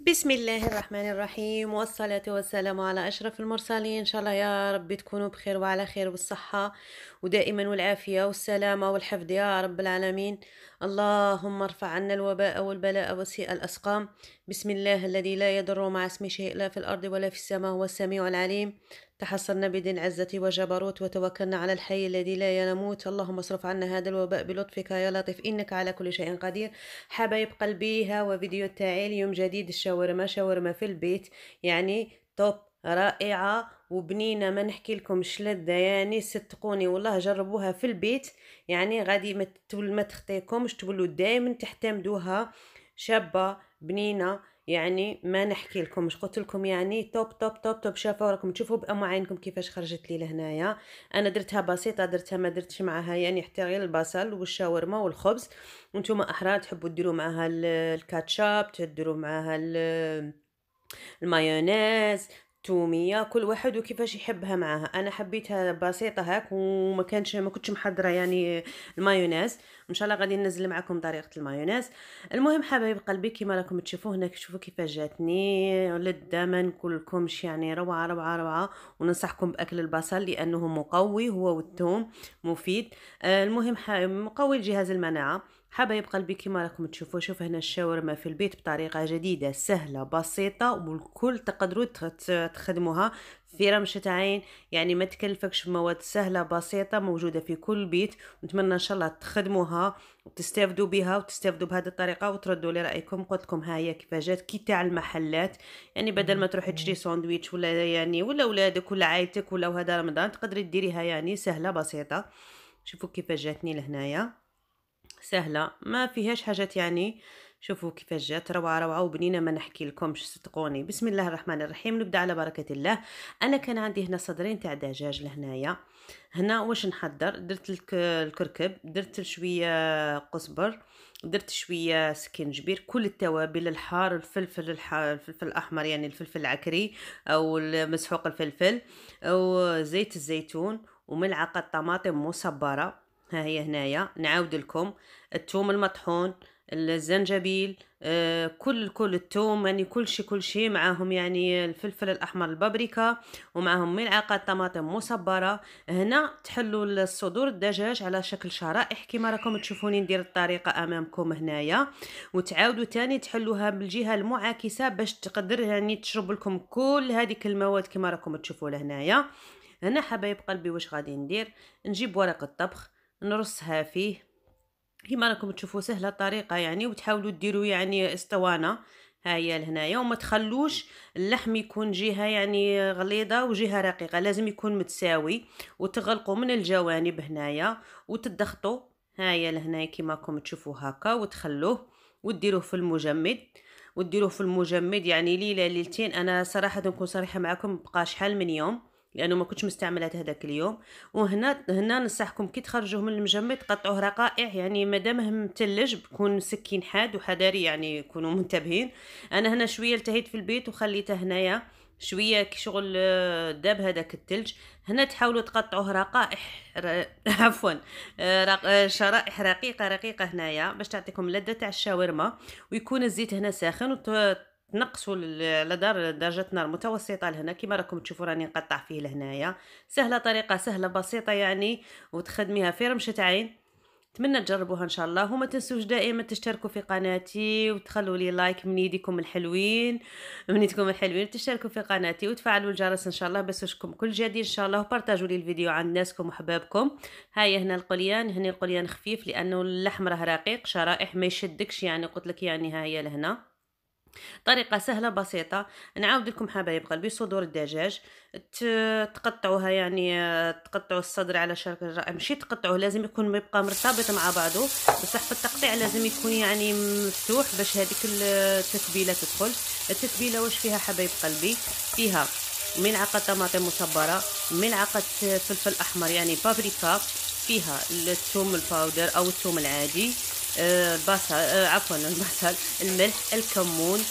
بسم الله الرحمن الرحيم والصلاة والسلام على أشرف المرسلين إن شاء الله يا رب تكونوا بخير وعلى خير والصحة ودائما والعافية والسلامة والحفظ يا رب العالمين اللهم ارفع عنا الوباء والبلاء وسيء الأسقام بسم الله الذي لا يضر مع اسم شيء لا في الأرض ولا في السماء هو السميع العليم تحصرنا بدين عزتي وجبروت وتوكلنا على الحي الذي لا يموت اللهم اصرف عنا هذا الوباء بلطفك يا لطيف إنك على كل شيء قدير حبايب قلبي هوا فيديو تاعي اليوم جديد الشاورما شاورما في البيت يعني توب رائعة وبنينة ما نحكي لكم لذة يعني صدقوني والله جربوها في البيت يعني غادي ما تخطيكمش تولوا دائما تحتمدوها شابة بنينه يعني ما نحكي لكم مش قلت لكم يعني توب توب توب توب شافوا راكم تشوفوا بام عينكم كيفاش خرجت لي لهنايا انا درتها بسيطه درتها ما درتش معاها يعني حتى غير البصل والشاورما والخبز وانتم احرار تحبوا ديروا معاها الكاتشاب تديروا معاها المايونيز توميه كل واحد وكيفاش يحبها معها انا حبيتها بسيطه هاك وما كانش ما كنتش محضره يعني المايونيز ان شاء الله غادي ننزل معكم طريقه المايونيز المهم حبايب قلبي كما راكم تشوفوا هنا تشوفوا كيفاش جاتني لذة ما نقولكمش يعني روعه روعه روعه وننصحكم باكل البصل لانه مقوي هو والثوم مفيد آه، المهم مقوي لجهاز المناعه حابه يبقى قلبي كيما راكم تشوفوا شوف هنا الشاورما في البيت بطريقه جديده سهله بسيطه والكل تقدروا تخدموها في رمشة عين يعني ما تكلفكش مواد سهلة بسيطة موجودة في كل بيت نتمنى إن شاء الله تخدموها وتستافدوا بها وتستافدوا بهذه الطريقة وتردوا لي رأيكم قلت لكم هي كيف جات كي تاع المحلات يعني بدل ما تروحي تشري ساندويتش ولا يعني ولا ولادك ولا عائلتك ولا هذا رمضان تقدري ديريها يعني سهلة بسيطة شوفوا كيف جاتني لهنايا سهله ما فيهاش حاجات يعني شوفوا كيفاش جات روعه روعه وبنينه ما نحكي لكمش صدقوني بسم الله الرحمن الرحيم نبدا على بركه الله انا كان عندي هنا صدرين تاع دجاج لهنايا هنا واش نحضر درت الكركب درت شويه قزبر درت شويه سكنجبير كل التوابل الحار الفلفل الحار الفلفل الاحمر يعني الفلفل العكري او مسحوق الفلفل وزيت الزيتون وملعقه طماطم مصبره ها هي هنايا نعاود لكم الثوم المطحون الزنجبيل آه كل كل الثوم يعني كل شيء كل شيء معاهم يعني الفلفل الاحمر البابريكا ومعاهم ملعقه طماطم مصبره هنا تحلوا الصدور الدجاج على شكل شرائح كما راكم تشوفوني ندير الطريقه امامكم هنايا وتعاودوا تاني تحلوها بالجهه المعاكسه باش تقدر يعني تشرب لكم كل هذه المواد كما راكم تشوفوا لهنايا هنا حبايب قلبي واش غادي ندير نجيب ورق الطبخ نرصها فيه كيما راكم تشوفوا سهله الطريقه يعني وتحاولوا ديروا يعني اسطوانه ها هي لهنايا وما تخلوش اللحم يكون جهه يعني غليظه وجهه رقيقه لازم يكون متساوي وتغلقوا من الجوانب هنايا وتضغطوا ها هي لهنايا كيما راكم تشوفوا هكا وتخلوه وديروه في المجمد وديروه في المجمد يعني ليله ليلتين انا صراحه نكون صريحه معكم بقى شحال من يوم لانه ما كنتش مستعملات هذاك اليوم وهنا هنا ننصحكم كي تخرجوه من المجمد تقطعوه رقائع يعني مادامه متلج بكون سكين حاد وحذاري يعني يكونوا منتبهين انا هنا شويه التهيت في البيت وخليته هنايا شويه كي شغل آه، داب هذاك الثلج هنا تحاولوا تقطعوه رقائح ر... عفوا آه، رق... آه، شرائح رقيقه رقيقه هنايا باش تعطيكم لذه تاع الشاورما ويكون الزيت هنا ساخن وت... نقصوا على دار درجتنا المتوسطه لهنا كما راكم تشوفوا راني نقطع فيه لهنايا سهله طريقه سهله بسيطه يعني وتخدميها في رمشه عين نتمنى تجربوها ان شاء الله وما تنسوش دائما تشتركوا في قناتي وتخلوا لي لايك من يديكم الحلوين من يديكم الحلوين تشتركوا في قناتي وتفعلوا الجرس ان شاء الله باش كل جديد ان شاء الله وبارطاجوا لي الفيديو عند ناسكم وحبابكم هاي هنا القليان هنا القليان خفيف لانه اللحم راه رقيق شرائح ما يشدكش يعني قلت لك يعني هاي لهنا طريقة سهلة بسيطة نعاود لكم حبايب قلبي صدور الدجاج تقطعوها يعني تقطعوا الصدر على شكل رائع ماشي تقطعوه لازم يكون يبقى مرتبط مع بعضه بصح في التقطيع لازم يكون يعني مفتوح باش هذيك التتبيلة تدخل التتبيلة واش فيها حبايب قلبي فيها ملعقة طماطم مصبرة ملعقة فلفل أحمر يعني بابريكا فيها الثوم الباودر أو الثوم العادي البصل آه، آه، عفوا البصل الملح الكمون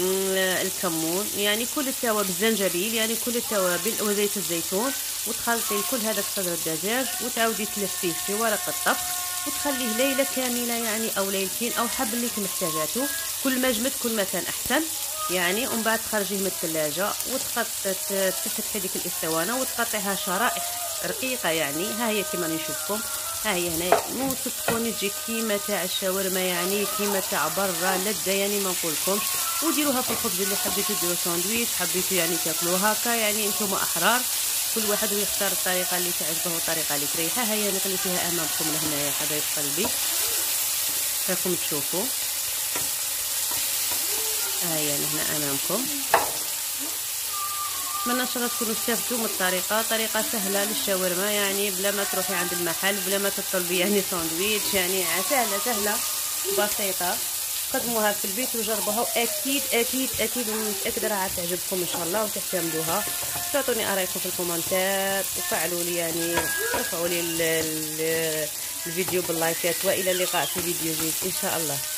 آه، الكمون يعني كل التوابل الزنجبيل يعني كل التوابل وزيت الزيتون وتخلطي كل هذا في صدر الدجاج وتعاودي تلفيه في ورق الطبخ وتخليه ليله كامله يعني او ليلتين او حب اللي محتاجاته كل ما جمد كل ما كان احسن يعني ومن بعد تخرجيه من الثلاجه تفتحي ديك الاسطوانه وتقطعيها شرائح رقيقه يعني ها هي كما نشوفكم ها هي هنا مو تكون تجي كيما تاع الشاورما يعني كيما تاع برا لذة يعني ما نقولكمش وديروها في الخبز اللي حبيتو ديرو ساندويتش حبيتو يعني تاكلو هكا يعني انتم احرار كل واحد ويختار الطريقه اللي تعجبه والطريقه اللي تريحه ها هي نقليتها امامكم لهنا يا حبايب قلبي راكم تشوفوا ها هي لهنا امامكم نتمنى ان شاء الله تكونوا استفدتوا من الطريقه طريقه سهله للشاورما يعني بلا ما تروحي عند المحل بلا ما تطلبي يعني ساندويتش يعني سهله سهله بسيطه قدموها في البيت وجربوها واكيد اكيد اكيد ومتاكده راح تعجبكم ان شاء الله وتحتملوها تعطوني ارائكم في الكومنتات وفعلوا لي يعني رفعوا لي الفيديو باللايكات والى اللقاء في فيديو جديد ان شاء الله